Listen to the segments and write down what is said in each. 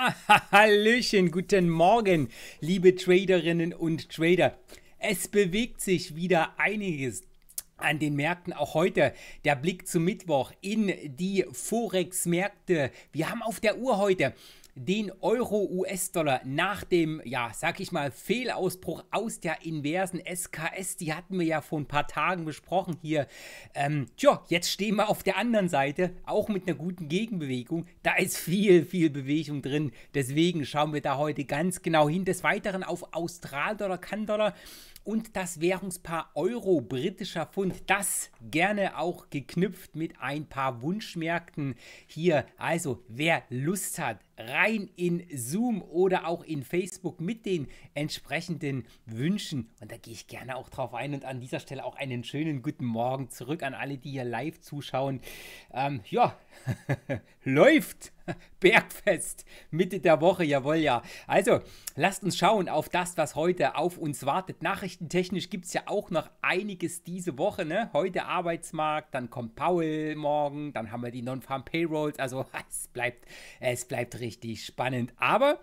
hallöchen, guten Morgen, liebe Traderinnen und Trader. Es bewegt sich wieder einiges an den Märkten auch heute der Blick zum Mittwoch in die Forex-Märkte. Wir haben auf der Uhr heute den Euro-US-Dollar nach dem, ja, sag ich mal, Fehlausbruch aus der inversen SKS. Die hatten wir ja vor ein paar Tagen besprochen hier. Ähm, tja, jetzt stehen wir auf der anderen Seite, auch mit einer guten Gegenbewegung. Da ist viel, viel Bewegung drin. Deswegen schauen wir da heute ganz genau hin. Des Weiteren auf Austral-Dollar, Kann-Dollar und das Währungspaar Euro britischer Pfund, das gerne auch geknüpft mit ein paar Wunschmärkten hier. Also wer Lust hat, rein in Zoom oder auch in Facebook mit den entsprechenden Wünschen. Und da gehe ich gerne auch drauf ein und an dieser Stelle auch einen schönen guten Morgen zurück an alle, die hier live zuschauen. Ähm, ja, läuft. Bergfest, Mitte der Woche, jawohl, ja. Also, lasst uns schauen auf das, was heute auf uns wartet. Nachrichtentechnisch gibt es ja auch noch einiges diese Woche, ne? Heute Arbeitsmarkt, dann kommt Paul morgen, dann haben wir die Non-Farm Payrolls, also es bleibt, es bleibt richtig richtig spannend. Aber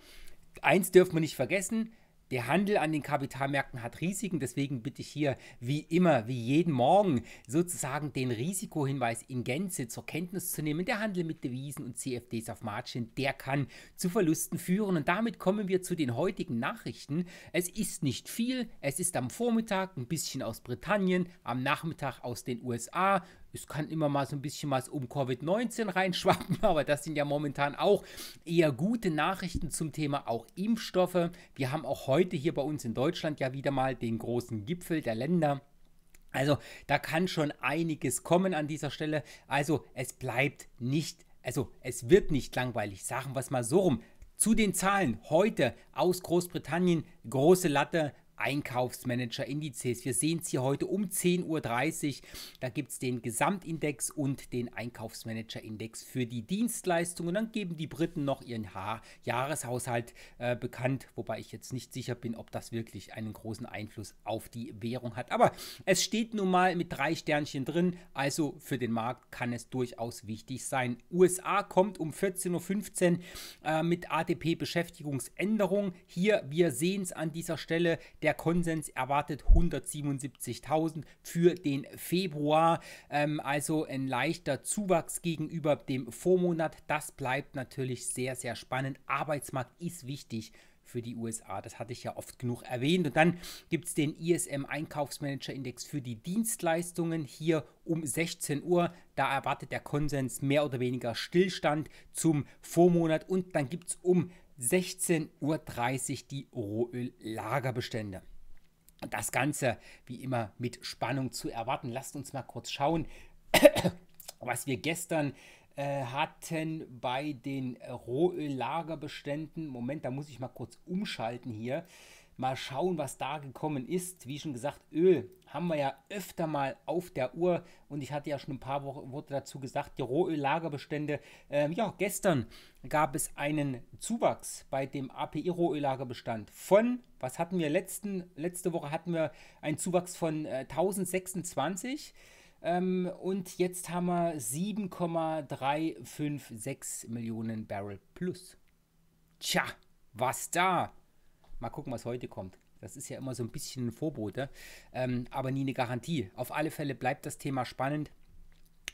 eins dürfen wir nicht vergessen. Der Handel an den Kapitalmärkten hat Risiken, deswegen bitte ich hier wie immer, wie jeden Morgen sozusagen den Risikohinweis in Gänze zur Kenntnis zu nehmen. Der Handel mit Devisen und CFDs auf Margin, der kann zu Verlusten führen. Und damit kommen wir zu den heutigen Nachrichten. Es ist nicht viel, es ist am Vormittag ein bisschen aus Britannien, am Nachmittag aus den USA, es kann immer mal so ein bisschen was um Covid-19 reinschwappen, aber das sind ja momentan auch eher gute Nachrichten zum Thema auch Impfstoffe. Wir haben auch heute hier bei uns in Deutschland ja wieder mal den großen Gipfel der Länder. Also da kann schon einiges kommen an dieser Stelle. Also es bleibt nicht, also es wird nicht langweilig. Sagen wir es mal so rum. Zu den Zahlen heute aus Großbritannien, große Latte, Einkaufsmanager-Indizes. Wir sehen es hier heute um 10.30 Uhr. Da gibt es den Gesamtindex und den Einkaufsmanager-Index für die Dienstleistungen. Dann geben die Briten noch ihren H Jahreshaushalt äh, bekannt, wobei ich jetzt nicht sicher bin, ob das wirklich einen großen Einfluss auf die Währung hat. Aber es steht nun mal mit drei Sternchen drin, also für den Markt kann es durchaus wichtig sein. USA kommt um 14.15 Uhr äh, mit ADP-Beschäftigungsänderung. Hier, wir sehen es an dieser Stelle, der der Konsens erwartet 177.000 für den Februar, ähm, also ein leichter Zuwachs gegenüber dem Vormonat. Das bleibt natürlich sehr, sehr spannend. Arbeitsmarkt ist wichtig für die USA. Das hatte ich ja oft genug erwähnt. Und dann gibt es den ISM Einkaufsmanager-Index für die Dienstleistungen hier um 16 Uhr. Da erwartet der Konsens mehr oder weniger Stillstand zum Vormonat. Und dann gibt es um 16.30 Uhr die Rohöl-Lagerbestände. Das Ganze wie immer mit Spannung zu erwarten. Lasst uns mal kurz schauen, was wir gestern äh, hatten bei den Rohöl-Lagerbeständen. Moment, da muss ich mal kurz umschalten hier. Mal schauen, was da gekommen ist. Wie schon gesagt, Öl haben wir ja öfter mal auf der Uhr und ich hatte ja schon ein paar Worte dazu gesagt, die Rohöllagerbestände. Ähm, ja, gestern gab es einen Zuwachs bei dem API-Rohöllagerbestand von, was hatten wir letzten, letzte Woche hatten wir einen Zuwachs von äh, 1026 ähm, und jetzt haben wir 7,356 Millionen Barrel plus. Tja, was da Mal gucken, was heute kommt. Das ist ja immer so ein bisschen ein Vorbote, ähm, aber nie eine Garantie. Auf alle Fälle bleibt das Thema spannend.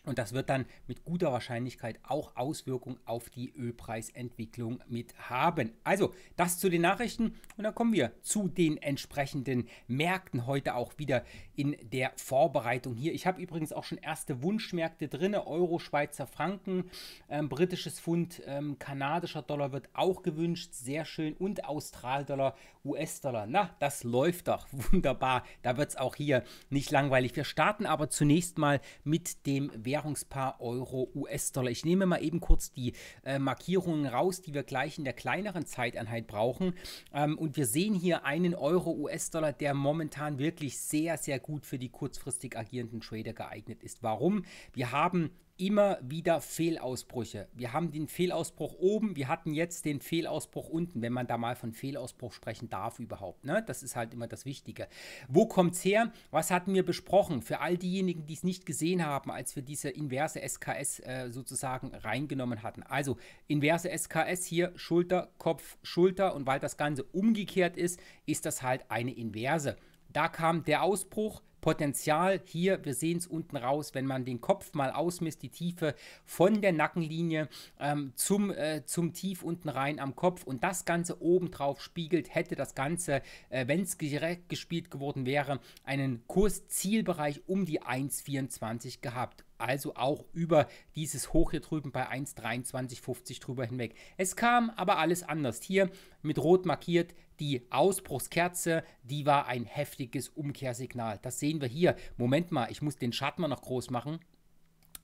Und das wird dann mit guter Wahrscheinlichkeit auch Auswirkungen auf die Ölpreisentwicklung mit haben. Also das zu den Nachrichten und dann kommen wir zu den entsprechenden Märkten heute auch wieder in der Vorbereitung hier. Ich habe übrigens auch schon erste Wunschmärkte drin, Euro, Schweizer Franken, ähm, britisches Pfund, ähm, kanadischer Dollar wird auch gewünscht, sehr schön und Australdollar, US-Dollar. Na, das läuft doch wunderbar. Da wird es auch hier nicht langweilig. Wir starten aber zunächst mal mit dem Wert Währungspaar Euro, US-Dollar. Ich nehme mal eben kurz die äh, Markierungen raus, die wir gleich in der kleineren Zeiteinheit brauchen. Ähm, und wir sehen hier einen Euro, US-Dollar, der momentan wirklich sehr, sehr gut für die kurzfristig agierenden Trader geeignet ist. Warum? Wir haben immer wieder Fehlausbrüche. Wir haben den Fehlausbruch oben, wir hatten jetzt den Fehlausbruch unten, wenn man da mal von Fehlausbruch sprechen darf überhaupt. Ne? Das ist halt immer das Wichtige. Wo kommt es her? Was hatten wir besprochen? Für all diejenigen, die es nicht gesehen haben, als wir diese inverse SKS äh, sozusagen reingenommen hatten. Also inverse SKS hier Schulter, Kopf, Schulter und weil das Ganze umgekehrt ist, ist das halt eine Inverse. Da kam der Ausbruch, Potenzial hier, wir sehen es unten raus, wenn man den Kopf mal ausmisst, die Tiefe von der Nackenlinie ähm, zum, äh, zum Tief unten rein am Kopf und das Ganze oben drauf spiegelt, hätte das Ganze, äh, wenn es direkt gespielt geworden wäre, einen Kurszielbereich um die 1,24 gehabt also auch über dieses Hoch hier drüben bei 1,2350 drüber hinweg. Es kam aber alles anders. Hier mit rot markiert die Ausbruchskerze, die war ein heftiges Umkehrsignal. Das sehen wir hier. Moment mal, ich muss den Chart mal noch groß machen.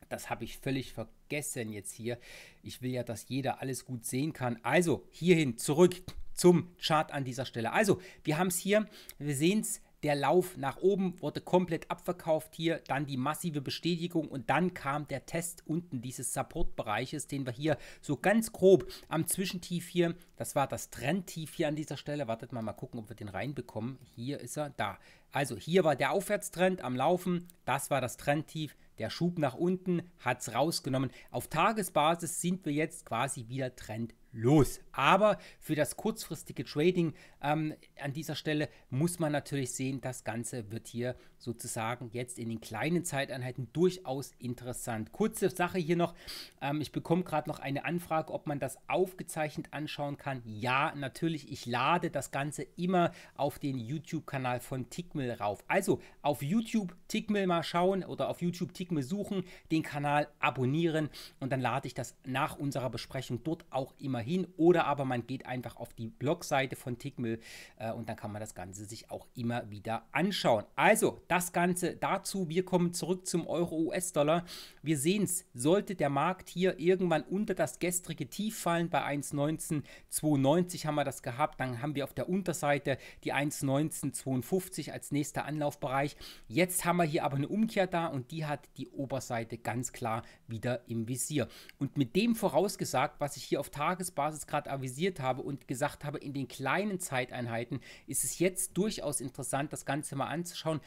Das habe ich völlig vergessen jetzt hier. Ich will ja, dass jeder alles gut sehen kann. Also hierhin zurück zum Chart an dieser Stelle. Also wir haben es hier, wir sehen es der Lauf nach oben wurde komplett abverkauft hier, dann die massive Bestätigung und dann kam der Test unten dieses Supportbereiches, den wir hier so ganz grob am Zwischentief hier, das war das Trendtief hier an dieser Stelle, wartet mal, mal gucken, ob wir den reinbekommen, hier ist er, da. Also hier war der Aufwärtstrend am Laufen, das war das Trendtief, der Schub nach unten hat es rausgenommen. Auf Tagesbasis sind wir jetzt quasi wieder Trend los. Aber für das kurzfristige Trading ähm, an dieser Stelle muss man natürlich sehen, das Ganze wird hier sozusagen jetzt in den kleinen Zeiteinheiten durchaus interessant. Kurze Sache hier noch, ähm, ich bekomme gerade noch eine Anfrage, ob man das aufgezeichnet anschauen kann. Ja, natürlich, ich lade das Ganze immer auf den YouTube-Kanal von Tickmill rauf. Also auf YouTube Tickmill mal schauen oder auf YouTube Tickmill suchen, den Kanal abonnieren und dann lade ich das nach unserer Besprechung dort auch immer mal hin. Oder aber man geht einfach auf die Blogseite von Tickmill äh, und dann kann man das Ganze sich auch immer wieder anschauen. Also, das Ganze dazu. Wir kommen zurück zum Euro-US-Dollar. Wir sehen es, sollte der Markt hier irgendwann unter das gestrige Tief fallen, bei 1,1992 haben wir das gehabt, dann haben wir auf der Unterseite die 1,1952 als nächster Anlaufbereich. Jetzt haben wir hier aber eine Umkehr da und die hat die Oberseite ganz klar wieder im Visier. Und mit dem vorausgesagt, was ich hier auf Tages Tagesbasis gerade avisiert habe und gesagt habe, in den kleinen Zeiteinheiten ist es jetzt durchaus interessant, das Ganze mal anzuschauen.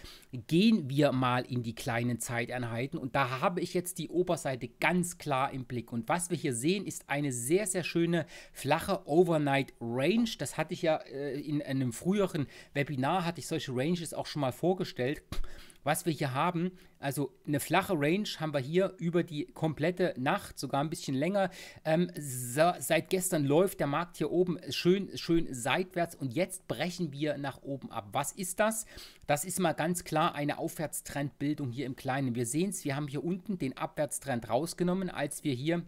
Gehen wir mal in die kleinen Zeiteinheiten und da habe ich jetzt die Oberseite ganz klar im Blick. Und was wir hier sehen, ist eine sehr, sehr schöne flache Overnight Range. Das hatte ich ja äh, in einem früheren Webinar, hatte ich solche Ranges auch schon mal vorgestellt was wir hier haben, also eine flache Range haben wir hier über die komplette Nacht, sogar ein bisschen länger. Ähm, so, seit gestern läuft der Markt hier oben schön, schön seitwärts und jetzt brechen wir nach oben ab. Was ist das? Das ist mal ganz klar eine Aufwärtstrendbildung hier im Kleinen. Wir sehen es, wir haben hier unten den Abwärtstrend rausgenommen, als wir hier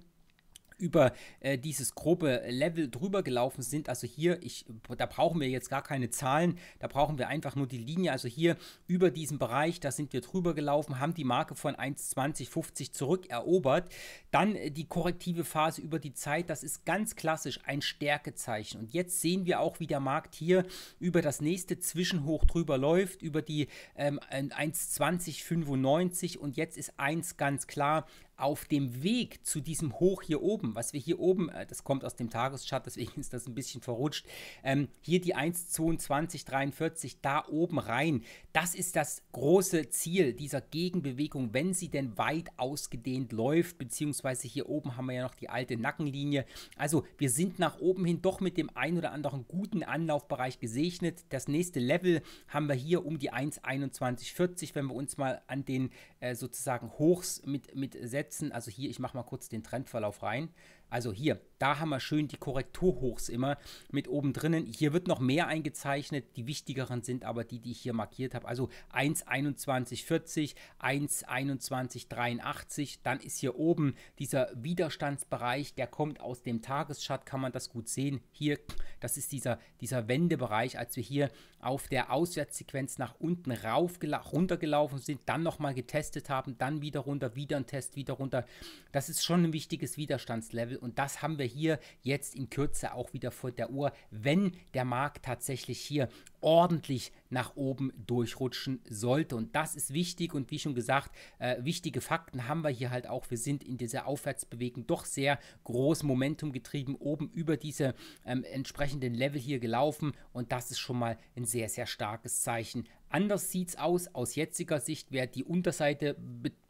über äh, dieses grobe Level drüber gelaufen sind. Also hier, ich, da brauchen wir jetzt gar keine Zahlen, da brauchen wir einfach nur die Linie. Also hier über diesen Bereich, da sind wir drüber gelaufen, haben die Marke von 1,2050 zurückerobert. Dann äh, die korrektive Phase über die Zeit, das ist ganz klassisch ein Stärkezeichen. Und jetzt sehen wir auch, wie der Markt hier über das nächste Zwischenhoch drüber läuft, über die ähm, 1,2095 und jetzt ist eins ganz klar, auf dem Weg zu diesem Hoch hier oben, was wir hier oben, äh, das kommt aus dem Tageschart, deswegen ist das ein bisschen verrutscht, ähm, hier die 1,2243 da oben rein, das ist das große Ziel dieser Gegenbewegung, wenn sie denn weit ausgedehnt läuft, beziehungsweise hier oben haben wir ja noch die alte Nackenlinie. Also wir sind nach oben hin doch mit dem ein oder anderen guten Anlaufbereich gesegnet. Das nächste Level haben wir hier um die 1,2140, wenn wir uns mal an den äh, sozusagen Hochs mit, mit setzen. Also hier, ich mache mal kurz den Trendverlauf rein. Also hier, da haben wir schön die Korrekturhochs immer mit oben drinnen. Hier wird noch mehr eingezeichnet. Die wichtigeren sind aber die, die ich hier markiert habe. Also 1,2140, 1,2183. Dann ist hier oben dieser Widerstandsbereich, der kommt aus dem Tageschart, kann man das gut sehen. Hier, das ist dieser, dieser Wendebereich, als wir hier auf der Auswärtssequenz nach unten rauf, runtergelaufen sind, dann nochmal getestet haben, dann wieder runter, wieder ein Test, wieder runter. Das ist schon ein wichtiges Widerstandslevel und das haben wir hier jetzt in Kürze auch wieder vor der Uhr, wenn der Markt tatsächlich hier ordentlich nach oben durchrutschen sollte. Und das ist wichtig. Und wie schon gesagt, äh, wichtige Fakten haben wir hier halt auch. Wir sind in dieser Aufwärtsbewegung doch sehr groß Momentum getrieben, oben über diese ähm, entsprechenden Level hier gelaufen. Und das ist schon mal ein sehr, sehr starkes Zeichen. Anders sieht es aus aus jetziger Sicht, wer die Unterseite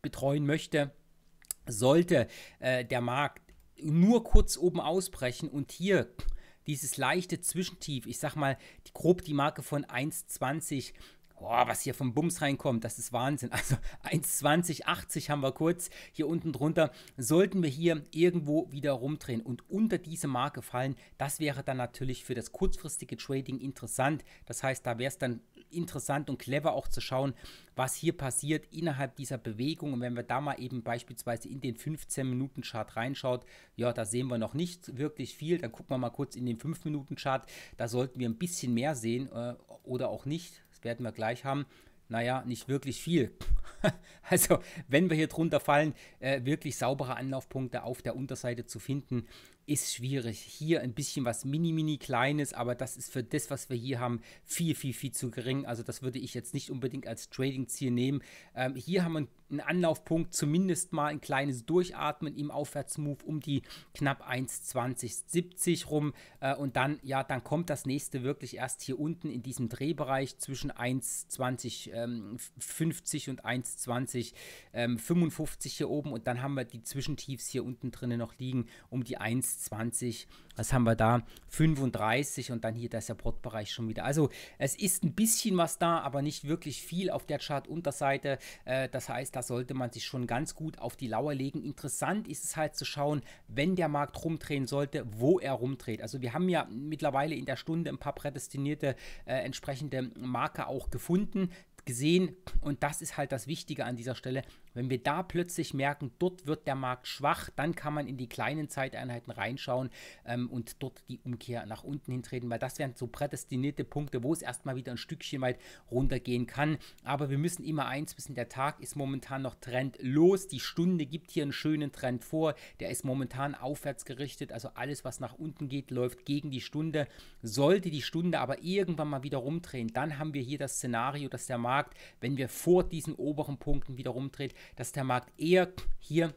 betreuen möchte sollte äh, der Markt nur kurz oben ausbrechen und hier dieses leichte Zwischentief, ich sag mal die, grob die Marke von 1,20, Boah, was hier vom Bums reinkommt, das ist Wahnsinn. Also 1,2080 haben wir kurz hier unten drunter. Sollten wir hier irgendwo wieder rumdrehen und unter diese Marke fallen, das wäre dann natürlich für das kurzfristige Trading interessant. Das heißt, da wäre es dann interessant und clever auch zu schauen, was hier passiert innerhalb dieser Bewegung. Und wenn wir da mal eben beispielsweise in den 15-Minuten-Chart reinschaut, ja, da sehen wir noch nicht wirklich viel. Dann gucken wir mal kurz in den 5-Minuten-Chart. Da sollten wir ein bisschen mehr sehen äh, oder auch nicht. Das werden wir gleich haben naja, nicht wirklich viel. also, wenn wir hier drunter fallen, äh, wirklich saubere Anlaufpunkte auf der Unterseite zu finden, ist schwierig. Hier ein bisschen was mini, mini kleines, aber das ist für das, was wir hier haben, viel, viel, viel zu gering. Also, das würde ich jetzt nicht unbedingt als Trading-Ziel nehmen. Ähm, hier haben wir einen ein Anlaufpunkt, zumindest mal ein kleines Durchatmen im Aufwärtsmove um die knapp 1,2070 rum. Äh, und dann, ja, dann kommt das nächste wirklich erst hier unten in diesem Drehbereich zwischen 1,2050 ähm, und 1,2055 ähm, hier oben. Und dann haben wir die Zwischentiefs hier unten drinnen noch liegen um die 1,20. Was haben wir da? 35 und dann hier der Supportbereich schon wieder. Also es ist ein bisschen was da, aber nicht wirklich viel auf der Chart-Unterseite. Äh, das heißt, da sollte man sich schon ganz gut auf die Lauer legen. Interessant ist es halt zu schauen, wenn der Markt rumdrehen sollte, wo er rumdreht. Also wir haben ja mittlerweile in der Stunde ein paar prädestinierte äh, entsprechende Marker auch gefunden gesehen und das ist halt das Wichtige an dieser Stelle. Wenn wir da plötzlich merken, dort wird der Markt schwach, dann kann man in die kleinen Zeiteinheiten reinschauen ähm, und dort die Umkehr nach unten hintreten, weil das wären so prädestinierte Punkte, wo es erstmal wieder ein Stückchen weit runtergehen kann. Aber wir müssen immer eins wissen, der Tag ist momentan noch trendlos. Die Stunde gibt hier einen schönen Trend vor. Der ist momentan aufwärts gerichtet. Also alles, was nach unten geht, läuft gegen die Stunde. Sollte die Stunde aber irgendwann mal wieder rumdrehen, dann haben wir hier das Szenario, dass der Markt, wenn wir vor diesen oberen Punkten wieder rumdreht, dass der Markt eher hier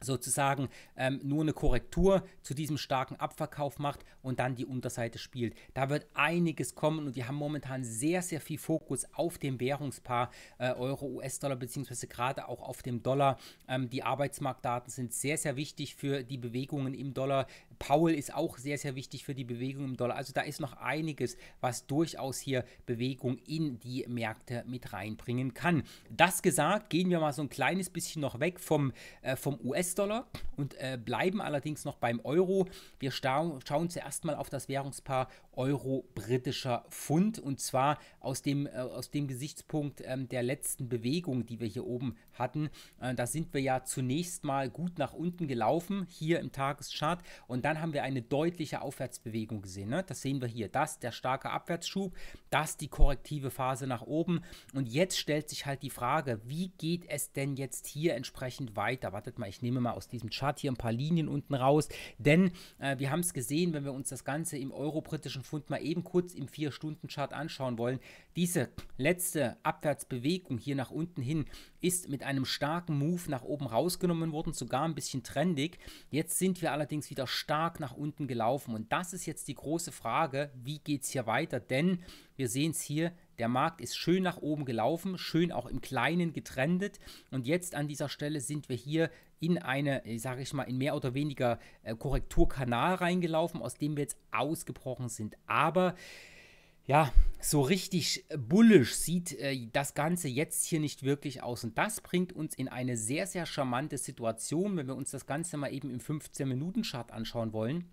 sozusagen ähm, nur eine Korrektur zu diesem starken Abverkauf macht und dann die Unterseite spielt. Da wird einiges kommen und die haben momentan sehr, sehr viel Fokus auf dem Währungspaar äh, Euro, US-Dollar beziehungsweise gerade auch auf dem Dollar. Ähm, die Arbeitsmarktdaten sind sehr, sehr wichtig für die Bewegungen im Dollar. Paul ist auch sehr, sehr wichtig für die Bewegung im Dollar. Also da ist noch einiges, was durchaus hier Bewegung in die Märkte mit reinbringen kann. Das gesagt, gehen wir mal so ein kleines bisschen noch weg vom, äh, vom US-Dollar und äh, bleiben allerdings noch beim Euro. Wir schauen zuerst mal auf das Währungspaar Euro britischer Pfund. Und zwar aus dem, äh, aus dem Gesichtspunkt ähm, der letzten Bewegung, die wir hier oben hatten. Äh, da sind wir ja zunächst mal gut nach unten gelaufen, hier im Tageschart. Und dann haben wir eine deutliche Aufwärtsbewegung gesehen. Ne? Das sehen wir hier. Das, der starke Abwärtsschub, das die korrektive Phase nach oben. Und jetzt stellt sich halt die Frage, wie geht es denn jetzt hier entsprechend weiter? Wartet mal, ich nehme mal aus diesem Chart hier ein paar Linien unten raus. Denn äh, wir haben es gesehen, wenn wir uns das Ganze im euro-britischen Schwund mal eben kurz im 4-Stunden-Chart anschauen wollen. Diese letzte Abwärtsbewegung hier nach unten hin ist mit einem starken Move nach oben rausgenommen worden, sogar ein bisschen trendig. Jetzt sind wir allerdings wieder stark nach unten gelaufen und das ist jetzt die große Frage, wie geht es hier weiter? Denn wir sehen es hier, der Markt ist schön nach oben gelaufen, schön auch im Kleinen getrendet. Und jetzt an dieser Stelle sind wir hier in eine, sage ich mal, in mehr oder weniger äh, Korrekturkanal reingelaufen, aus dem wir jetzt ausgebrochen sind. Aber ja, so richtig bullisch sieht äh, das Ganze jetzt hier nicht wirklich aus. Und das bringt uns in eine sehr, sehr charmante Situation, wenn wir uns das Ganze mal eben im 15-Minuten-Chart anschauen wollen.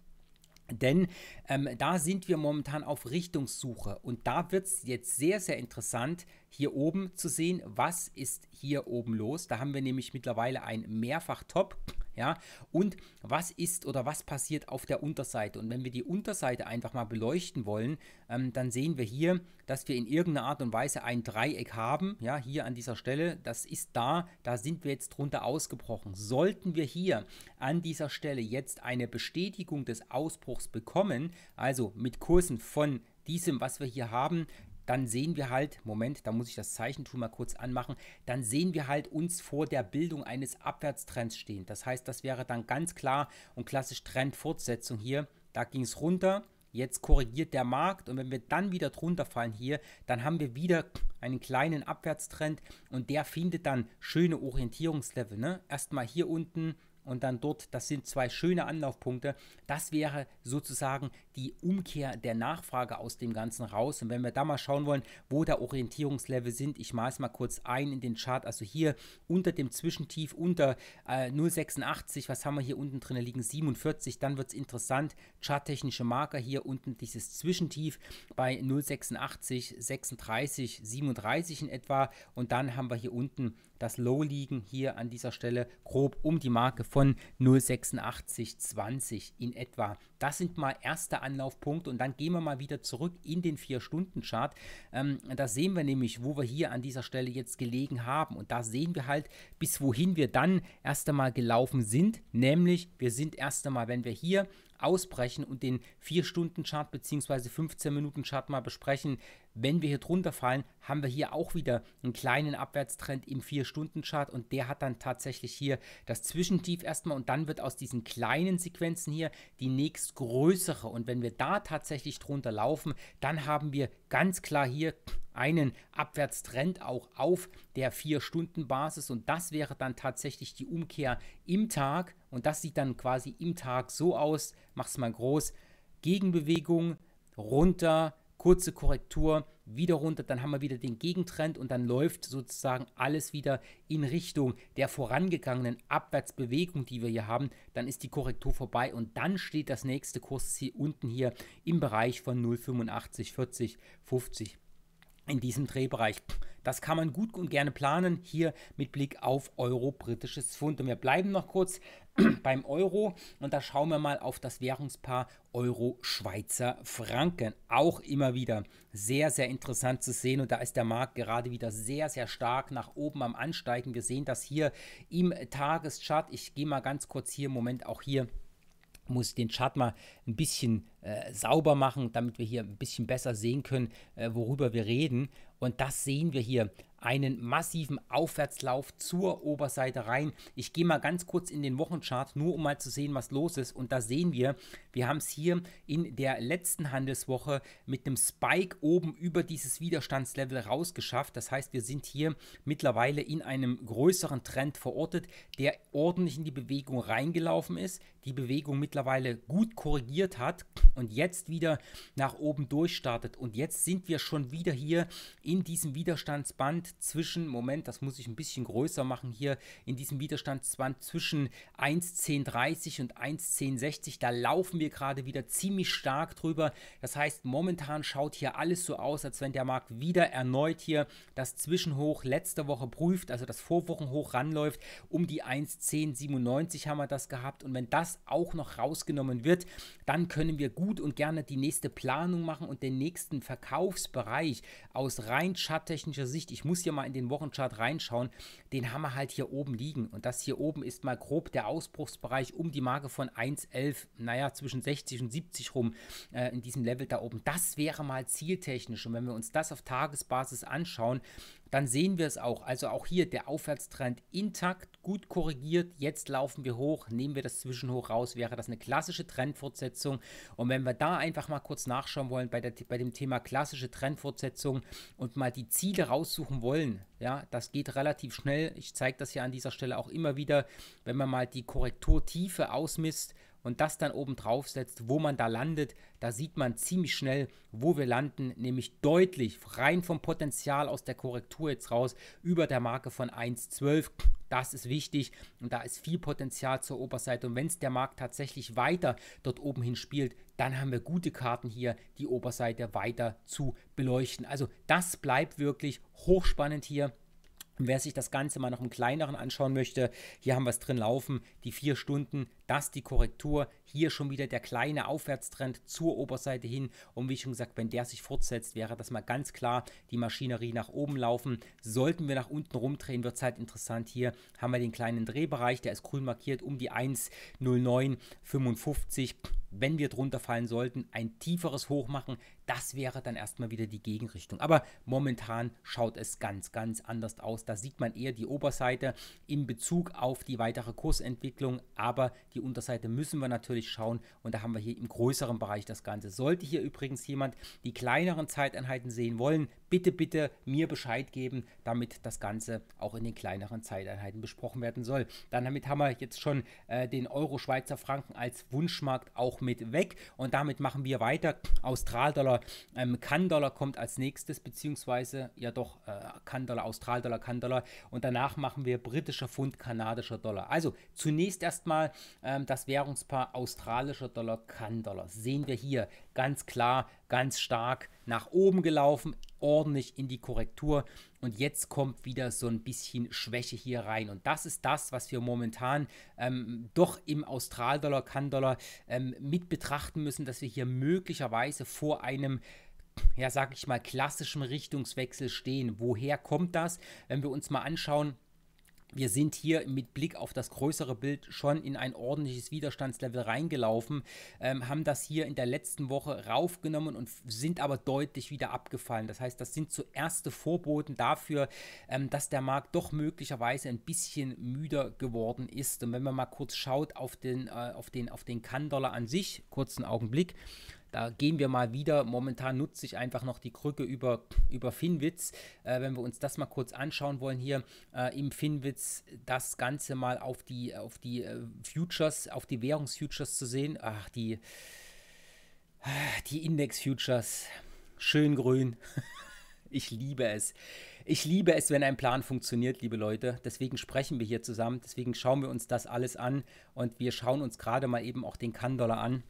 Denn ähm, da sind wir momentan auf Richtungssuche und da wird es jetzt sehr, sehr interessant, hier oben zu sehen, was ist hier oben los. Da haben wir nämlich mittlerweile ein Mehrfach-Top. Ja, und was ist oder was passiert auf der Unterseite? Und wenn wir die Unterseite einfach mal beleuchten wollen, ähm, dann sehen wir hier, dass wir in irgendeiner Art und Weise ein Dreieck haben. Ja, hier an dieser Stelle, das ist da, da sind wir jetzt drunter ausgebrochen. Sollten wir hier an dieser Stelle jetzt eine Bestätigung des Ausbruchs bekommen, also mit Kursen von diesem, was wir hier haben, dann sehen wir halt, Moment, da muss ich das Zeichentool mal kurz anmachen, dann sehen wir halt uns vor der Bildung eines Abwärtstrends stehen. Das heißt, das wäre dann ganz klar und klassisch Trendfortsetzung hier. Da ging es runter, jetzt korrigiert der Markt und wenn wir dann wieder drunter fallen hier, dann haben wir wieder einen kleinen Abwärtstrend und der findet dann schöne Orientierungslevel. Ne? Erstmal hier unten und dann dort, das sind zwei schöne Anlaufpunkte. Das wäre sozusagen die Umkehr der Nachfrage aus dem Ganzen raus. Und wenn wir da mal schauen wollen, wo da Orientierungslevel sind, ich maß mal kurz ein in den Chart. Also hier unter dem Zwischentief, unter äh, 0,86, was haben wir hier unten drin? liegen 47. Dann wird es interessant. Charttechnische Marker hier unten, dieses Zwischentief bei 0,86, 36, 37 in etwa. Und dann haben wir hier unten das Low liegen hier an dieser Stelle grob um die Marke von 0,8620 in etwa. Das sind mal erste Anlaufpunkte und dann gehen wir mal wieder zurück in den 4-Stunden-Chart. Ähm, da sehen wir nämlich, wo wir hier an dieser Stelle jetzt gelegen haben und da sehen wir halt, bis wohin wir dann erst einmal gelaufen sind, nämlich wir sind erst einmal, wenn wir hier ausbrechen und den 4-Stunden-Chart bzw. 15-Minuten-Chart mal besprechen, wenn wir hier drunter fallen, haben wir hier auch wieder einen kleinen Abwärtstrend im 4-Stunden-Chart und der hat dann tatsächlich hier das Zwischentief erstmal und dann wird aus diesen kleinen Sequenzen hier die nächstgrößere. Und wenn wir da tatsächlich drunter laufen, dann haben wir ganz klar hier einen Abwärtstrend auch auf der 4-Stunden-Basis und das wäre dann tatsächlich die Umkehr im Tag und das sieht dann quasi im Tag so aus, mach es mal groß, Gegenbewegung, runter, kurze Korrektur, wieder runter, dann haben wir wieder den Gegentrend und dann läuft sozusagen alles wieder in Richtung der vorangegangenen Abwärtsbewegung, die wir hier haben. Dann ist die Korrektur vorbei und dann steht das nächste Kursziel unten hier im Bereich von 0,85, 40, 50 in diesem Drehbereich. Das kann man gut und gerne planen, hier mit Blick auf euro-britisches Pfund. Und wir bleiben noch kurz beim Euro. Und da schauen wir mal auf das Währungspaar Euro-Schweizer Franken. Auch immer wieder sehr, sehr interessant zu sehen. Und da ist der Markt gerade wieder sehr, sehr stark nach oben am Ansteigen. Wir sehen das hier im Tageschart. Ich gehe mal ganz kurz hier im Moment auch hier muss ich den Chart mal ein bisschen äh, sauber machen, damit wir hier ein bisschen besser sehen können, äh, worüber wir reden. Und das sehen wir hier einen massiven Aufwärtslauf zur Oberseite rein. Ich gehe mal ganz kurz in den Wochenchart, nur um mal zu sehen, was los ist. Und da sehen wir, wir haben es hier in der letzten Handelswoche mit einem Spike oben über dieses Widerstandslevel rausgeschafft. Das heißt, wir sind hier mittlerweile in einem größeren Trend verortet, der ordentlich in die Bewegung reingelaufen ist die Bewegung mittlerweile gut korrigiert hat und jetzt wieder nach oben durchstartet. Und jetzt sind wir schon wieder hier in diesem Widerstandsband zwischen, Moment, das muss ich ein bisschen größer machen hier, in diesem Widerstandsband zwischen 1,1030 und 1,1060. Da laufen wir gerade wieder ziemlich stark drüber. Das heißt, momentan schaut hier alles so aus, als wenn der Markt wieder erneut hier das Zwischenhoch letzte Woche prüft, also das Vorwochenhoch ranläuft. Um die 1,1097 haben wir das gehabt. Und wenn das auch noch rausgenommen wird, dann können wir gut und gerne die nächste Planung machen und den nächsten Verkaufsbereich aus rein charttechnischer Sicht. Ich muss hier mal in den Wochenchart reinschauen. Den haben wir halt hier oben liegen. Und das hier oben ist mal grob der Ausbruchsbereich um die Marke von 1,11, naja, zwischen 60 und 70 rum äh, in diesem Level da oben. Das wäre mal zieltechnisch. Und wenn wir uns das auf Tagesbasis anschauen, dann sehen wir es auch. Also auch hier der Aufwärtstrend intakt, gut korrigiert. Jetzt laufen wir hoch, nehmen wir das Zwischenhoch raus, wäre das eine klassische Trendfortsetzung. Und wenn wir da einfach mal kurz nachschauen wollen bei, der, bei dem Thema klassische Trendfortsetzung und mal die Ziele raussuchen wollen, ja, das geht relativ schnell. Ich zeige das hier an dieser Stelle auch immer wieder, wenn man mal die Korrekturtiefe ausmisst und das dann oben drauf setzt, wo man da landet, da sieht man ziemlich schnell, wo wir landen, nämlich deutlich rein vom Potenzial aus der Korrektur jetzt raus über der Marke von 1,12. Das ist wichtig und da ist viel Potenzial zur Oberseite. Und wenn es der Markt tatsächlich weiter dort oben hin spielt, dann haben wir gute Karten hier, die Oberseite weiter zu beleuchten. Also das bleibt wirklich hochspannend hier. Und wer sich das Ganze mal noch im kleineren anschauen möchte, hier haben wir es drin laufen, die vier Stunden, dass die Korrektur hier schon wieder der kleine Aufwärtstrend zur Oberseite hin und wie schon gesagt, wenn der sich fortsetzt, wäre das mal ganz klar die Maschinerie nach oben laufen. Sollten wir nach unten rumdrehen, wird es halt interessant. Hier haben wir den kleinen Drehbereich, der ist grün markiert um die 1,0955. Wenn wir drunter fallen sollten, ein tieferes Hoch machen, das wäre dann erstmal wieder die Gegenrichtung. Aber momentan schaut es ganz, ganz anders aus. Da sieht man eher die Oberseite in Bezug auf die weitere Kursentwicklung, aber die die Unterseite müssen wir natürlich schauen und da haben wir hier im größeren Bereich das Ganze. Sollte hier übrigens jemand die kleineren Zeiteinheiten sehen wollen, bitte, bitte mir Bescheid geben, damit das Ganze auch in den kleineren Zeiteinheiten besprochen werden soll. Dann damit haben wir jetzt schon äh, den Euro Schweizer Franken als Wunschmarkt auch mit weg und damit machen wir weiter. Australdollar, ähm, Kann-Dollar kommt als nächstes, beziehungsweise ja doch äh, Kann-Dollar, Australdollar, Kann-Dollar und danach machen wir britischer Pfund, kanadischer Dollar. Also zunächst erstmal ähm, das Währungspaar australischer Dollar, Kann-Dollar. Sehen wir hier ganz klar, ganz stark nach oben gelaufen ordentlich in die Korrektur. Und jetzt kommt wieder so ein bisschen Schwäche hier rein. Und das ist das, was wir momentan ähm, doch im Australdollar, Kann-Dollar ähm, mit betrachten müssen, dass wir hier möglicherweise vor einem ja, sag ich mal, klassischem Richtungswechsel stehen. Woher kommt das? Wenn wir uns mal anschauen, wir sind hier mit Blick auf das größere Bild schon in ein ordentliches Widerstandslevel reingelaufen, ähm, haben das hier in der letzten Woche raufgenommen und sind aber deutlich wieder abgefallen. Das heißt, das sind zuerst Vorboten dafür, ähm, dass der Markt doch möglicherweise ein bisschen müder geworden ist. Und wenn man mal kurz schaut auf den, äh, auf den, auf den kann an sich, kurzen Augenblick, da gehen wir mal wieder. Momentan nutze ich einfach noch die Krücke über, über Finwitz. Äh, wenn wir uns das mal kurz anschauen wollen hier äh, im Finwitz, das Ganze mal auf die, auf die äh, Futures, auf die Währungsfutures zu sehen. Ach, die, die Index-Futures. Schön grün. Ich liebe es. Ich liebe es, wenn ein Plan funktioniert, liebe Leute. Deswegen sprechen wir hier zusammen. Deswegen schauen wir uns das alles an. Und wir schauen uns gerade mal eben auch den kann an.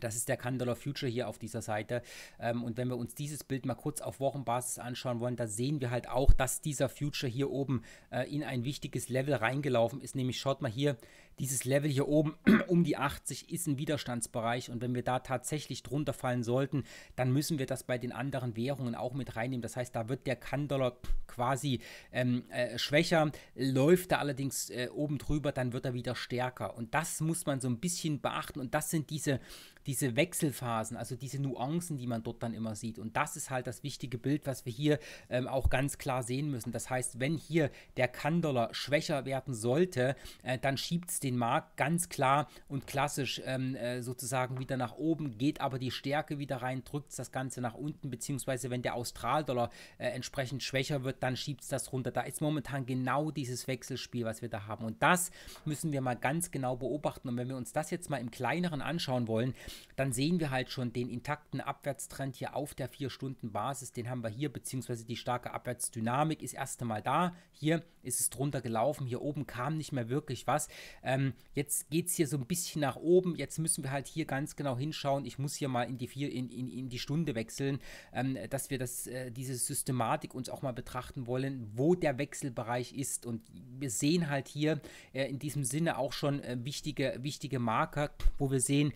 Das ist der Candela Future hier auf dieser Seite. Ähm, und wenn wir uns dieses Bild mal kurz auf Wochenbasis anschauen wollen, da sehen wir halt auch, dass dieser Future hier oben äh, in ein wichtiges Level reingelaufen ist. Nämlich schaut mal hier, dieses Level hier oben um die 80 ist ein Widerstandsbereich und wenn wir da tatsächlich drunter fallen sollten, dann müssen wir das bei den anderen Währungen auch mit reinnehmen. Das heißt, da wird der kann quasi ähm, äh, schwächer, läuft er allerdings äh, oben drüber, dann wird er wieder stärker. Und das muss man so ein bisschen beachten und das sind diese, diese Wechselphasen, also diese Nuancen, die man dort dann immer sieht. Und das ist halt das wichtige Bild, was wir hier ähm, auch ganz klar sehen müssen. Das heißt, wenn hier der kann schwächer werden sollte, äh, dann schiebt es den Markt ganz klar und klassisch ähm, äh, sozusagen wieder nach oben, geht aber die Stärke wieder rein, drückt das Ganze nach unten, beziehungsweise wenn der Australdollar äh, entsprechend schwächer wird, dann schiebt es das runter. Da ist momentan genau dieses Wechselspiel, was wir da haben. Und das müssen wir mal ganz genau beobachten. Und wenn wir uns das jetzt mal im kleineren anschauen wollen, dann sehen wir halt schon den intakten Abwärtstrend hier auf der 4-Stunden-Basis. Den haben wir hier, beziehungsweise die starke Abwärtsdynamik ist erst einmal da. Hier ist es drunter gelaufen. Hier oben kam nicht mehr wirklich was. Äh, ähm, jetzt geht es hier so ein bisschen nach oben, jetzt müssen wir halt hier ganz genau hinschauen, ich muss hier mal in die, vier, in, in, in die Stunde wechseln, ähm, dass wir das, äh, diese Systematik uns auch mal betrachten wollen, wo der Wechselbereich ist. Und wir sehen halt hier äh, in diesem Sinne auch schon äh, wichtige, wichtige Marker, wo wir sehen,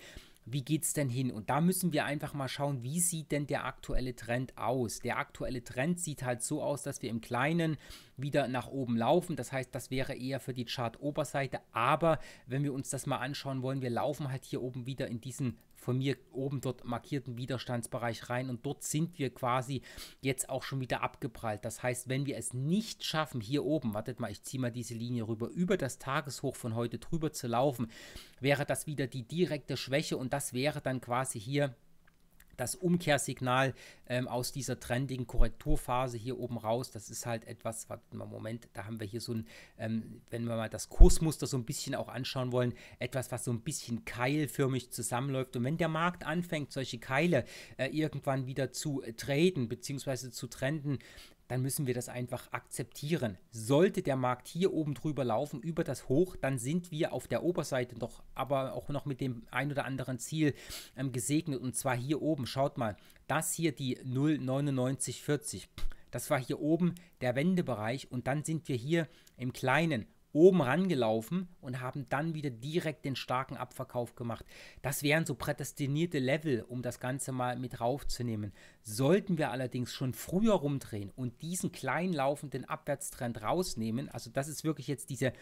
wie geht es denn hin? Und da müssen wir einfach mal schauen, wie sieht denn der aktuelle Trend aus? Der aktuelle Trend sieht halt so aus, dass wir im Kleinen wieder nach oben laufen. Das heißt, das wäre eher für die Chart-Oberseite. Aber wenn wir uns das mal anschauen wollen, wir laufen halt hier oben wieder in diesen von mir oben dort markierten Widerstandsbereich rein und dort sind wir quasi jetzt auch schon wieder abgeprallt. Das heißt, wenn wir es nicht schaffen, hier oben, wartet mal, ich ziehe mal diese Linie rüber, über das Tageshoch von heute drüber zu laufen, wäre das wieder die direkte Schwäche und das wäre dann quasi hier das Umkehrsignal ähm, aus dieser trendigen Korrekturphase hier oben raus, das ist halt etwas, warte mal, Moment, da haben wir hier so ein, ähm, wenn wir mal das Kursmuster so ein bisschen auch anschauen wollen, etwas, was so ein bisschen keilförmig zusammenläuft. Und wenn der Markt anfängt, solche Keile äh, irgendwann wieder zu äh, traden bzw. zu trenden, dann müssen wir das einfach akzeptieren. Sollte der Markt hier oben drüber laufen, über das Hoch, dann sind wir auf der Oberseite doch aber auch noch mit dem ein oder anderen Ziel ähm, gesegnet. Und zwar hier oben, schaut mal, das hier die 0,9940. Das war hier oben der Wendebereich und dann sind wir hier im Kleinen oben rangelaufen und haben dann wieder direkt den starken Abverkauf gemacht. Das wären so prädestinierte Level, um das Ganze mal mit raufzunehmen. Sollten wir allerdings schon früher rumdrehen und diesen klein laufenden Abwärtstrend rausnehmen, also das ist wirklich jetzt diese,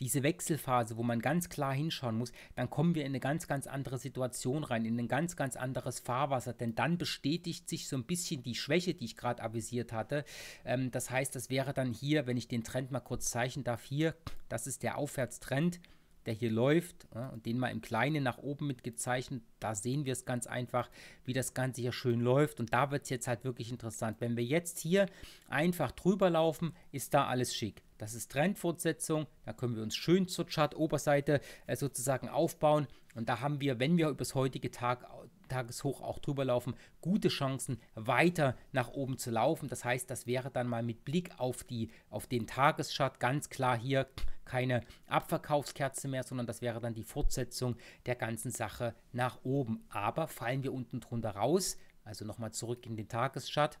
diese Wechselphase, wo man ganz klar hinschauen muss, dann kommen wir in eine ganz, ganz andere Situation rein, in ein ganz, ganz anderes Fahrwasser, denn dann bestätigt sich so ein bisschen die Schwäche, die ich gerade avisiert hatte. Ähm, das heißt, das wäre dann hier, wenn ich den Trend mal kurz zeichnen darf, hier, das ist der Aufwärtstrend der hier läuft ja, und den mal im Kleinen nach oben mit gezeichnet. Da sehen wir es ganz einfach, wie das Ganze hier schön läuft und da wird es jetzt halt wirklich interessant. Wenn wir jetzt hier einfach drüber laufen, ist da alles schick. Das ist Trendfortsetzung, da können wir uns schön zur Chart-Oberseite äh, sozusagen aufbauen und da haben wir, wenn wir übers heutige Tag, Tageshoch auch drüber laufen, gute Chancen weiter nach oben zu laufen. Das heißt, das wäre dann mal mit Blick auf, die, auf den Tageschart ganz klar hier keine Abverkaufskerze mehr, sondern das wäre dann die Fortsetzung der ganzen Sache nach oben. Aber fallen wir unten drunter raus, also nochmal zurück in den Tageschart,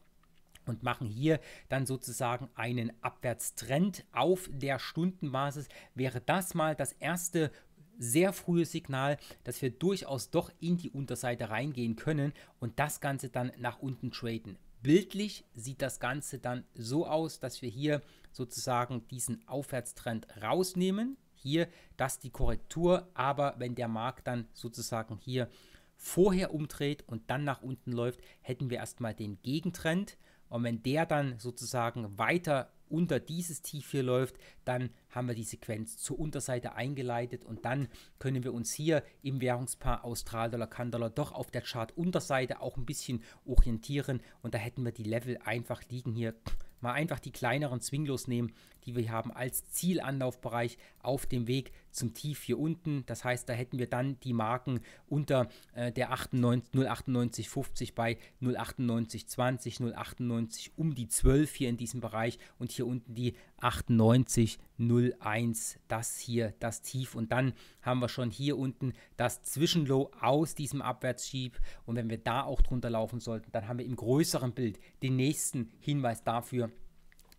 und machen hier dann sozusagen einen Abwärtstrend auf der Stundenbasis, wäre das mal das erste sehr frühes Signal, dass wir durchaus doch in die Unterseite reingehen können und das Ganze dann nach unten traden. Bildlich sieht das Ganze dann so aus, dass wir hier sozusagen diesen Aufwärtstrend rausnehmen. Hier, das die Korrektur, aber wenn der Markt dann sozusagen hier vorher umdreht und dann nach unten läuft, hätten wir erstmal den Gegentrend. Und wenn der dann sozusagen weiter unter dieses Tief hier läuft, dann haben wir die Sequenz zur Unterseite eingeleitet und dann können wir uns hier im Währungspaar Austral-Dollar, Kandollar doch auf der Chart-Unterseite auch ein bisschen orientieren und da hätten wir die Level einfach liegen hier mal einfach die kleineren Swinglos nehmen, die wir haben als Zielanlaufbereich auf dem Weg zum Tief hier unten. Das heißt, da hätten wir dann die Marken unter äh, der 098,50 bei 098,20, 098 um die 12 hier in diesem Bereich und hier unten die 98,01. Das hier, das Tief. Und dann haben wir schon hier unten das Zwischenlow aus diesem Abwärtsschieb. Und wenn wir da auch drunter laufen sollten, dann haben wir im größeren Bild den nächsten Hinweis dafür,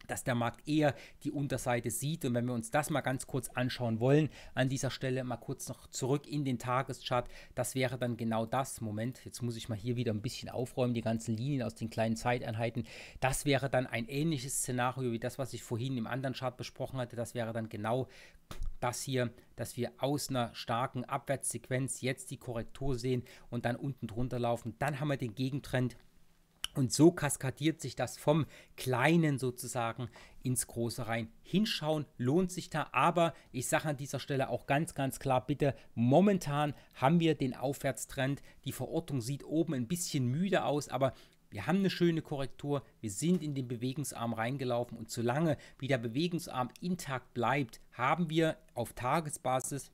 dass der Markt eher die Unterseite sieht. Und wenn wir uns das mal ganz kurz anschauen wollen, an dieser Stelle mal kurz noch zurück in den Tageschart, das wäre dann genau das. Moment, jetzt muss ich mal hier wieder ein bisschen aufräumen, die ganzen Linien aus den kleinen Zeiteinheiten. Das wäre dann ein ähnliches Szenario wie das, was ich vorhin im anderen Chart besprochen hatte. Das wäre dann genau das hier, dass wir aus einer starken Abwärtssequenz jetzt die Korrektur sehen und dann unten drunter laufen. Dann haben wir den Gegentrend und so kaskadiert sich das vom Kleinen sozusagen ins Große rein. Hinschauen lohnt sich da, aber ich sage an dieser Stelle auch ganz, ganz klar, bitte, momentan haben wir den Aufwärtstrend. Die Verortung sieht oben ein bisschen müde aus, aber wir haben eine schöne Korrektur, wir sind in den Bewegungsarm reingelaufen und solange wie der Bewegungsarm intakt bleibt, haben wir auf Tagesbasis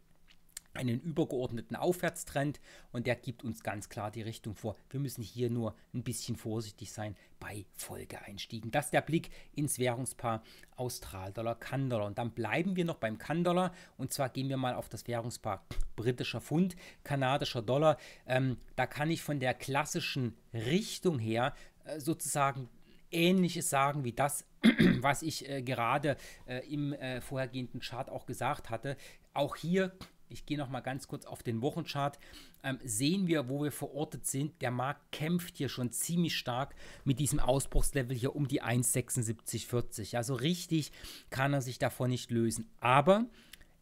einen übergeordneten Aufwärtstrend und der gibt uns ganz klar die Richtung vor. Wir müssen hier nur ein bisschen vorsichtig sein bei Folgeeinstiegen. Das ist der Blick ins Währungspaar Austral-Dollar-Kandollar. Und dann bleiben wir noch beim Kandollar und zwar gehen wir mal auf das Währungspaar britischer Pfund, kanadischer Dollar. Ähm, da kann ich von der klassischen Richtung her äh, sozusagen Ähnliches sagen wie das, was ich äh, gerade äh, im äh, vorhergehenden Chart auch gesagt hatte. Auch hier ich gehe noch mal ganz kurz auf den Wochenchart, ähm, sehen wir, wo wir verortet sind. Der Markt kämpft hier schon ziemlich stark mit diesem Ausbruchslevel hier um die 1,7640. Also richtig kann er sich davon nicht lösen. Aber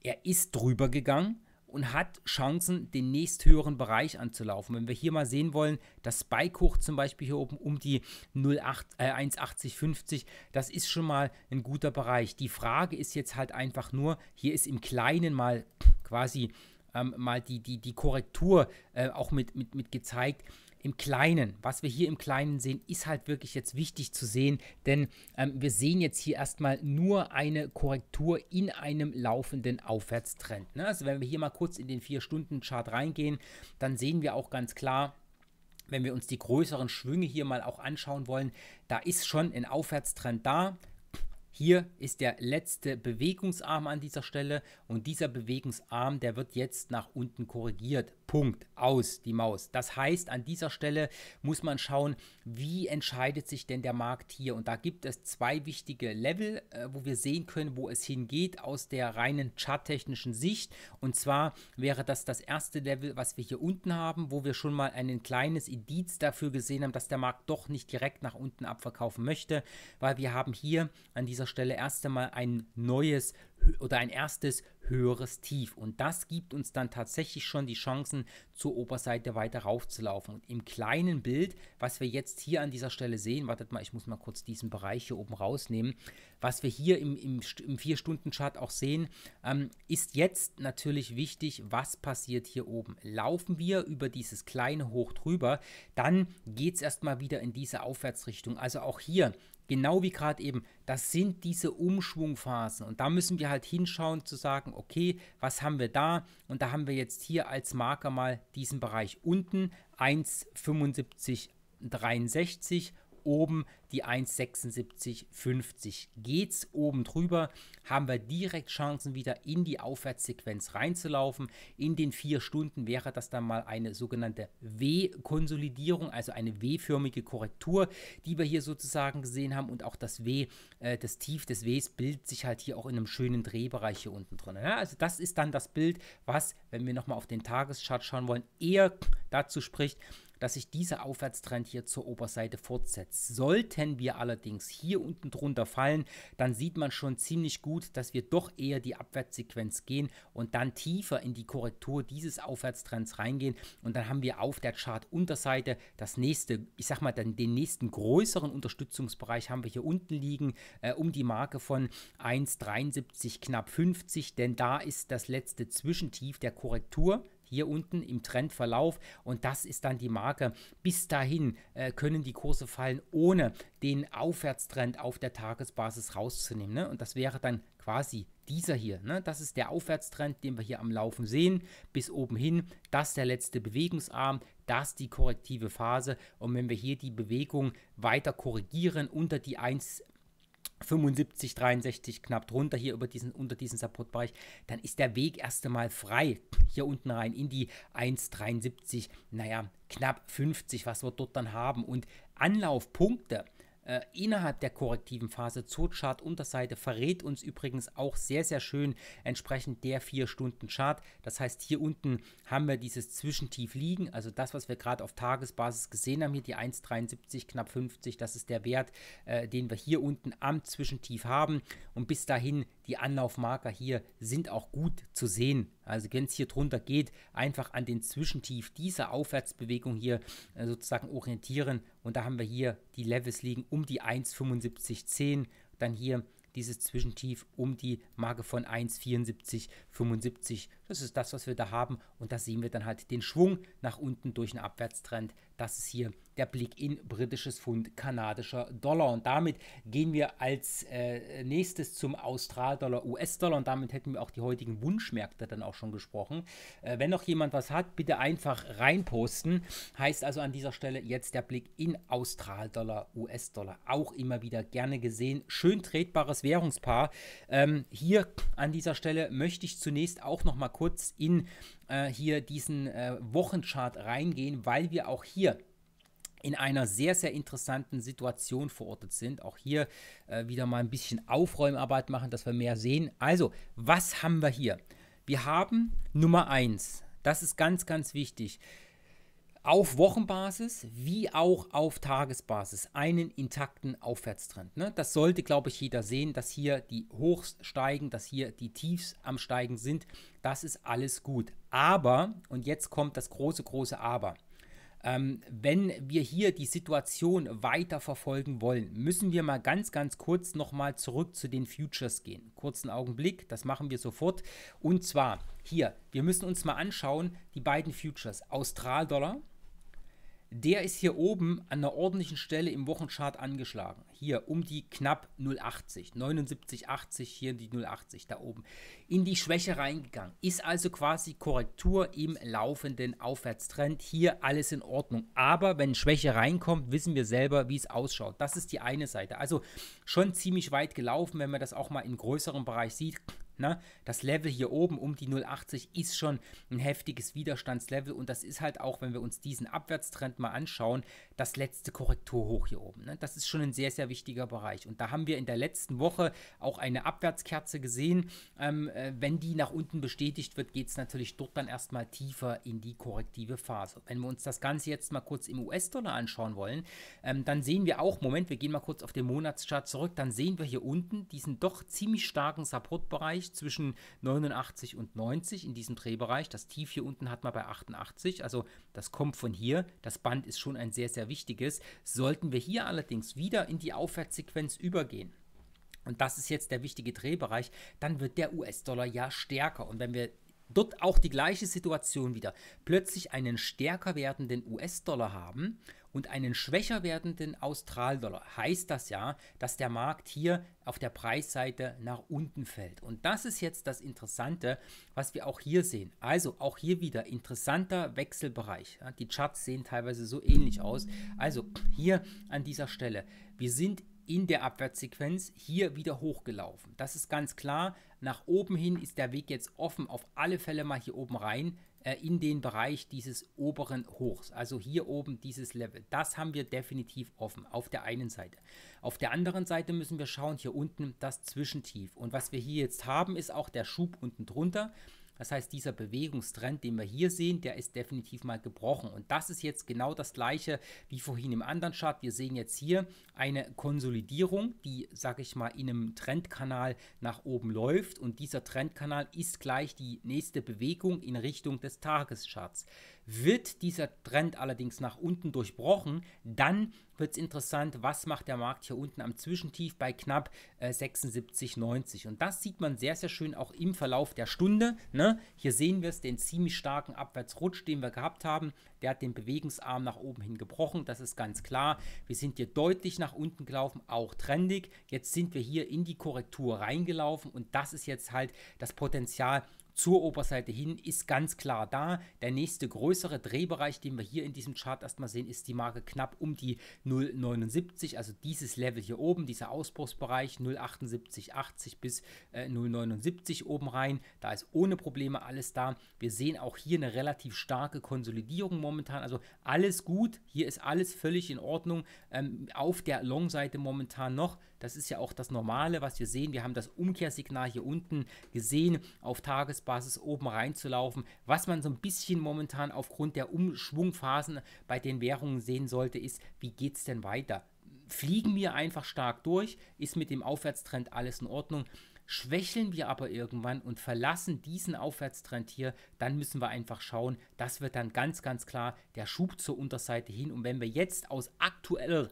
er ist drüber gegangen und hat Chancen, den nächsthöheren Bereich anzulaufen. Wenn wir hier mal sehen wollen, das Spike hoch zum Beispiel hier oben um die äh, 1,8050, das ist schon mal ein guter Bereich. Die Frage ist jetzt halt einfach nur, hier ist im Kleinen mal quasi ähm, mal die, die, die Korrektur äh, auch mit, mit, mit gezeigt. Im Kleinen, was wir hier im Kleinen sehen, ist halt wirklich jetzt wichtig zu sehen, denn ähm, wir sehen jetzt hier erstmal nur eine Korrektur in einem laufenden Aufwärtstrend. Ne? Also wenn wir hier mal kurz in den 4-Stunden-Chart reingehen, dann sehen wir auch ganz klar, wenn wir uns die größeren Schwünge hier mal auch anschauen wollen, da ist schon ein Aufwärtstrend da. Hier ist der letzte Bewegungsarm an dieser Stelle und dieser Bewegungsarm, der wird jetzt nach unten korrigiert. Punkt, aus die Maus. Das heißt, an dieser Stelle muss man schauen, wie entscheidet sich denn der Markt hier. Und da gibt es zwei wichtige Level, äh, wo wir sehen können, wo es hingeht aus der reinen charttechnischen Sicht. Und zwar wäre das das erste Level, was wir hier unten haben, wo wir schon mal ein kleines Indiz dafür gesehen haben, dass der Markt doch nicht direkt nach unten abverkaufen möchte, weil wir haben hier an dieser Stelle erst einmal ein neues oder ein erstes höheres Tief. Und das gibt uns dann tatsächlich schon die Chancen, zur Oberseite weiter raufzulaufen. Und im kleinen Bild, was wir jetzt hier an dieser Stelle sehen, wartet mal, ich muss mal kurz diesen Bereich hier oben rausnehmen, was wir hier im, im, 4-Stunden-Chart auch sehen, ähm, ist jetzt natürlich wichtig, was passiert hier oben. Laufen wir über dieses kleine Hoch drüber, dann geht es erstmal wieder in diese Aufwärtsrichtung. Also auch hier genau wie gerade eben, das sind diese Umschwungphasen. Und da müssen wir halt hinschauen zu sagen, okay, was haben wir da? Und da haben wir jetzt hier als Marker mal diesen Bereich unten, 1,7563 oben die 1,7650. geht es oben drüber, haben wir direkt Chancen wieder in die Aufwärtssequenz reinzulaufen. In den vier Stunden wäre das dann mal eine sogenannte W-Konsolidierung, also eine W-förmige Korrektur, die wir hier sozusagen gesehen haben. Und auch das W, äh, das Tief des Ws bildet sich halt hier auch in einem schönen Drehbereich hier unten drin. Ja, also das ist dann das Bild, was, wenn wir nochmal auf den Tageschart schauen wollen, eher dazu spricht, dass sich dieser Aufwärtstrend hier zur Oberseite fortsetzt. Sollten wir allerdings hier unten drunter fallen, dann sieht man schon ziemlich gut, dass wir doch eher die Abwärtssequenz gehen und dann tiefer in die Korrektur dieses Aufwärtstrends reingehen und dann haben wir auf der Chart-Unterseite das nächste, ich sag mal, dann den nächsten größeren Unterstützungsbereich haben wir hier unten liegen, äh, um die Marke von 1,73 knapp 50, denn da ist das letzte Zwischentief der Korrektur hier unten im Trendverlauf und das ist dann die Marke. Bis dahin äh, können die Kurse fallen, ohne den Aufwärtstrend auf der Tagesbasis rauszunehmen. Ne? Und das wäre dann quasi dieser hier. Ne? Das ist der Aufwärtstrend, den wir hier am Laufen sehen, bis oben hin. Das ist der letzte Bewegungsarm, das ist die korrektive Phase. Und wenn wir hier die Bewegung weiter korrigieren unter die 1, 75, 63 knapp drunter hier über diesen, unter diesen Supportbereich, dann ist der Weg erst einmal frei hier unten rein in die 1,73, naja, knapp 50, was wir dort dann haben. Und Anlaufpunkte, äh, innerhalb der korrektiven Phase zur Chart-Unterseite verrät uns übrigens auch sehr, sehr schön entsprechend der 4-Stunden-Chart. Das heißt, hier unten haben wir dieses Zwischentief liegen, also das, was wir gerade auf Tagesbasis gesehen haben, hier die 1,73, knapp 50, das ist der Wert, äh, den wir hier unten am Zwischentief haben. Und bis dahin die Anlaufmarker hier sind auch gut zu sehen. Also wenn es hier drunter geht, einfach an den Zwischentief dieser Aufwärtsbewegung hier äh, sozusagen orientieren. Und da haben wir hier die Levels liegen um die 1,7510, dann hier dieses Zwischentief um die Marke von 1,7475 das ist das, was wir da haben. Und da sehen wir dann halt den Schwung nach unten durch einen Abwärtstrend. Das ist hier der Blick in britisches Pfund, kanadischer Dollar. Und damit gehen wir als äh, nächstes zum Australdollar, US-Dollar. Und damit hätten wir auch die heutigen Wunschmärkte dann auch schon gesprochen. Äh, wenn noch jemand was hat, bitte einfach reinposten. Heißt also an dieser Stelle jetzt der Blick in Australdollar, US-Dollar. Auch immer wieder gerne gesehen. Schön tretbares Währungspaar. Ähm, hier an dieser Stelle möchte ich zunächst auch noch mal kurz kurz in äh, hier diesen äh, Wochenchart reingehen, weil wir auch hier in einer sehr, sehr interessanten Situation verortet sind. Auch hier äh, wieder mal ein bisschen Aufräumarbeit machen, dass wir mehr sehen. Also, was haben wir hier? Wir haben Nummer 1. Das ist ganz, ganz wichtig auf Wochenbasis wie auch auf Tagesbasis einen intakten Aufwärtstrend. Ne? Das sollte, glaube ich, jeder sehen, dass hier die Hochs steigen, dass hier die Tiefs am Steigen sind. Das ist alles gut. Aber, und jetzt kommt das große, große Aber. Ähm, wenn wir hier die Situation weiter verfolgen wollen, müssen wir mal ganz, ganz kurz nochmal zurück zu den Futures gehen. Kurzen Augenblick, das machen wir sofort. Und zwar hier, wir müssen uns mal anschauen, die beiden Futures, Austral-Dollar der ist hier oben an einer ordentlichen Stelle im Wochenchart angeschlagen. Hier um die knapp 0,80, 79,80, hier in die 0,80 da oben. In die Schwäche reingegangen. Ist also quasi Korrektur im laufenden Aufwärtstrend. Hier alles in Ordnung. Aber wenn Schwäche reinkommt, wissen wir selber, wie es ausschaut. Das ist die eine Seite. Also schon ziemlich weit gelaufen, wenn man das auch mal in größerem Bereich sieht. Ne? Das Level hier oben um die 0,80 ist schon ein heftiges Widerstandslevel und das ist halt auch, wenn wir uns diesen Abwärtstrend mal anschauen, das letzte Korrekturhoch hier oben. Ne? Das ist schon ein sehr, sehr wichtiger Bereich. Und da haben wir in der letzten Woche auch eine Abwärtskerze gesehen. Ähm, äh, wenn die nach unten bestätigt wird, geht es natürlich dort dann erstmal tiefer in die korrektive Phase. Wenn wir uns das Ganze jetzt mal kurz im US-Dollar anschauen wollen, ähm, dann sehen wir auch, Moment, wir gehen mal kurz auf den Monatschart zurück, dann sehen wir hier unten diesen doch ziemlich starken Supportbereich zwischen 89 und 90 in diesem Drehbereich. Das Tief hier unten hat man bei 88, also das kommt von hier. Das Band ist schon ein sehr, sehr sehr wichtig ist, sollten wir hier allerdings wieder in die Aufwärtssequenz übergehen und das ist jetzt der wichtige Drehbereich, dann wird der US-Dollar ja stärker. Und wenn wir dort auch die gleiche Situation wieder plötzlich einen stärker werdenden US-Dollar haben, und einen schwächer werdenden Australdollar heißt das ja, dass der Markt hier auf der Preisseite nach unten fällt. Und das ist jetzt das Interessante, was wir auch hier sehen. Also auch hier wieder interessanter Wechselbereich. die Charts sehen teilweise so ähnlich aus. Also hier an dieser Stelle. Wir sind in der Abwärtssequenz hier wieder hochgelaufen. Das ist ganz klar. Nach oben hin ist der Weg jetzt offen, auf alle Fälle mal hier oben rein. Äh, in den Bereich dieses oberen Hochs, also hier oben dieses Level. Das haben wir definitiv offen auf der einen Seite. Auf der anderen Seite müssen wir schauen, hier unten das Zwischentief. Und was wir hier jetzt haben, ist auch der Schub unten drunter. Das heißt, dieser Bewegungstrend, den wir hier sehen, der ist definitiv mal gebrochen. Und das ist jetzt genau das gleiche wie vorhin im anderen Chart. Wir sehen jetzt hier eine Konsolidierung, die, sage ich mal, in einem Trendkanal nach oben läuft. Und dieser Trendkanal ist gleich die nächste Bewegung in Richtung des Tagescharts. Wird dieser Trend allerdings nach unten durchbrochen, dann wird es interessant, was macht der Markt hier unten am Zwischentief bei knapp äh, 76,90. Und das sieht man sehr, sehr schön auch im Verlauf der Stunde. Ne? Hier sehen wir es, den ziemlich starken Abwärtsrutsch, den wir gehabt haben. Der hat den Bewegungsarm nach oben hin gebrochen, das ist ganz klar. Wir sind hier deutlich nach unten gelaufen, auch trendig. Jetzt sind wir hier in die Korrektur reingelaufen und das ist jetzt halt das Potenzial zur Oberseite hin ist ganz klar da. Der nächste größere Drehbereich, den wir hier in diesem Chart erstmal sehen, ist die Marke knapp um die 0,79, also dieses Level hier oben, dieser Ausbruchsbereich 0,78,80 bis äh, 0,79 oben rein. Da ist ohne Probleme alles da. Wir sehen auch hier eine relativ starke Konsolidierung momentan, also alles gut. Hier ist alles völlig in Ordnung. Ähm, auf der Long-Seite momentan noch das ist ja auch das Normale, was wir sehen. Wir haben das Umkehrsignal hier unten gesehen, auf Tagesbasis oben reinzulaufen. Was man so ein bisschen momentan aufgrund der Umschwungphasen bei den Währungen sehen sollte, ist, wie geht es denn weiter? Fliegen wir einfach stark durch? Ist mit dem Aufwärtstrend alles in Ordnung? Schwächeln wir aber irgendwann und verlassen diesen Aufwärtstrend hier, dann müssen wir einfach schauen. Das wird dann ganz, ganz klar der Schub zur Unterseite hin. Und wenn wir jetzt aus aktueller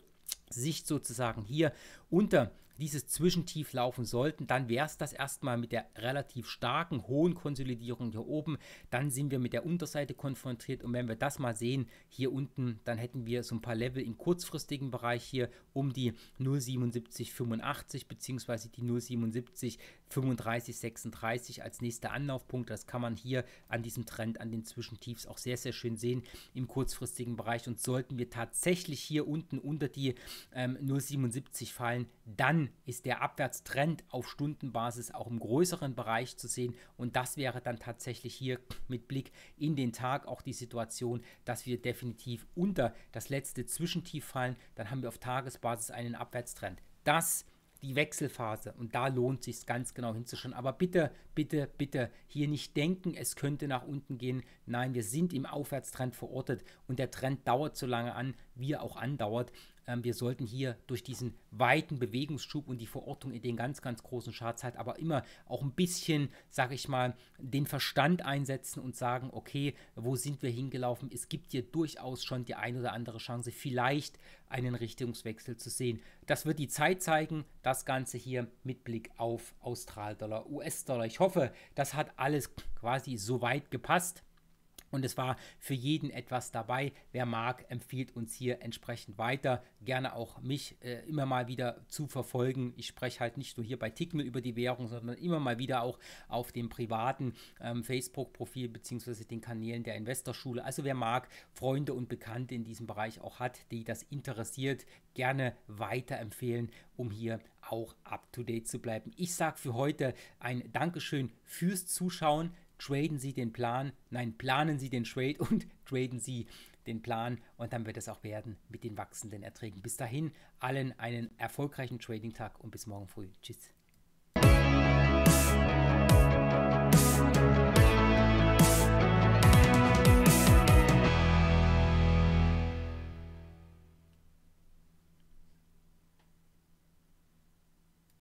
Sicht sozusagen hier unter dieses Zwischentief laufen sollten, dann wäre es das erstmal mit der relativ starken, hohen Konsolidierung hier oben. Dann sind wir mit der Unterseite konfrontiert und wenn wir das mal sehen, hier unten, dann hätten wir so ein paar Level im kurzfristigen Bereich hier um die 0,7785 bzw. die 0,77 35, 36 als nächster Anlaufpunkt. Das kann man hier an diesem Trend, an den Zwischentiefs auch sehr, sehr schön sehen im kurzfristigen Bereich. Und sollten wir tatsächlich hier unten unter die ähm, 0,77 fallen, dann ist der Abwärtstrend auf Stundenbasis auch im größeren Bereich zu sehen. Und das wäre dann tatsächlich hier mit Blick in den Tag auch die Situation, dass wir definitiv unter das letzte Zwischentief fallen. Dann haben wir auf Tagesbasis einen Abwärtstrend. Das ist die Wechselphase. Und da lohnt sich ganz genau hinzuschauen. Aber bitte, bitte, bitte hier nicht denken, es könnte nach unten gehen. Nein, wir sind im Aufwärtstrend verortet und der Trend dauert so lange an, wie er auch andauert ähm, wir sollten hier durch diesen weiten Bewegungsschub und die Verortung in den ganz, ganz großen Charts halt aber immer auch ein bisschen, sag ich mal, den Verstand einsetzen und sagen, okay, wo sind wir hingelaufen? Es gibt hier durchaus schon die ein oder andere Chance, vielleicht einen Richtungswechsel zu sehen. Das wird die Zeit zeigen, das Ganze hier mit Blick auf Australdollar, US-Dollar. Ich hoffe, das hat alles quasi so weit gepasst. Und es war für jeden etwas dabei. Wer mag, empfiehlt uns hier entsprechend weiter. Gerne auch mich äh, immer mal wieder zu verfolgen. Ich spreche halt nicht nur hier bei Tickme über die Währung, sondern immer mal wieder auch auf dem privaten ähm, Facebook-Profil bzw. den Kanälen der Investorschule. Also wer mag, Freunde und Bekannte in diesem Bereich auch hat, die das interessiert, gerne weiterempfehlen, um hier auch up-to-date zu bleiben. Ich sage für heute ein Dankeschön fürs Zuschauen traden Sie den Plan, nein, planen Sie den Trade und traden Sie den Plan und dann wird es auch werden mit den wachsenden Erträgen. Bis dahin allen einen erfolgreichen Trading-Tag und bis morgen früh. Tschüss.